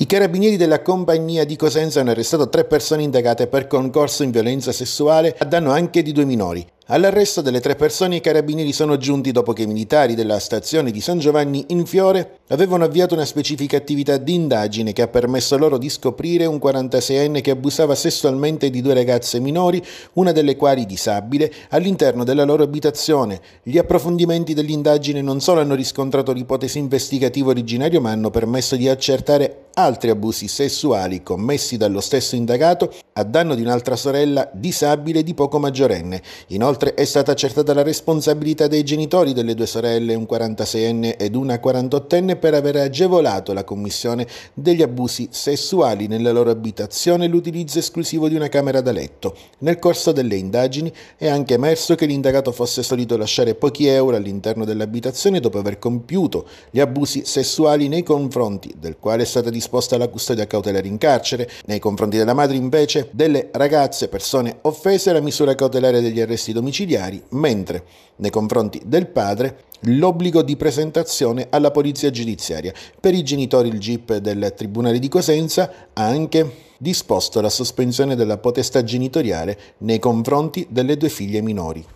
I carabinieri della compagnia di Cosenza hanno arrestato tre persone indagate per concorso in violenza sessuale a danno anche di due minori. All'arresto delle tre persone i carabinieri sono giunti dopo che i militari della stazione di San Giovanni in Fiore avevano avviato una specifica attività di indagine che ha permesso loro di scoprire un 46enne che abusava sessualmente di due ragazze minori, una delle quali disabile, all'interno della loro abitazione. Gli approfondimenti dell'indagine non solo hanno riscontrato l'ipotesi investigativa originaria ma hanno permesso di accertare altri abusi sessuali commessi dallo stesso indagato a danno di un'altra sorella disabile di poco maggiorenne. Inoltre è stata accertata la responsabilità dei genitori delle due sorelle, un 46enne ed una 48enne, per aver agevolato la commissione degli abusi sessuali nella loro abitazione e l'utilizzo esclusivo di una camera da letto. Nel corso delle indagini è anche emerso che l'indagato fosse solito lasciare pochi euro all'interno dell'abitazione dopo aver compiuto gli abusi sessuali nei confronti del quale è stata disposta disposta la custodia cautelare in carcere, nei confronti della madre invece delle ragazze persone offese la misura cautelare degli arresti domiciliari, mentre nei confronti del padre l'obbligo di presentazione alla polizia giudiziaria. Per i genitori il GIP del Tribunale di Cosenza ha anche disposto la sospensione della potestà genitoriale nei confronti delle due figlie minori.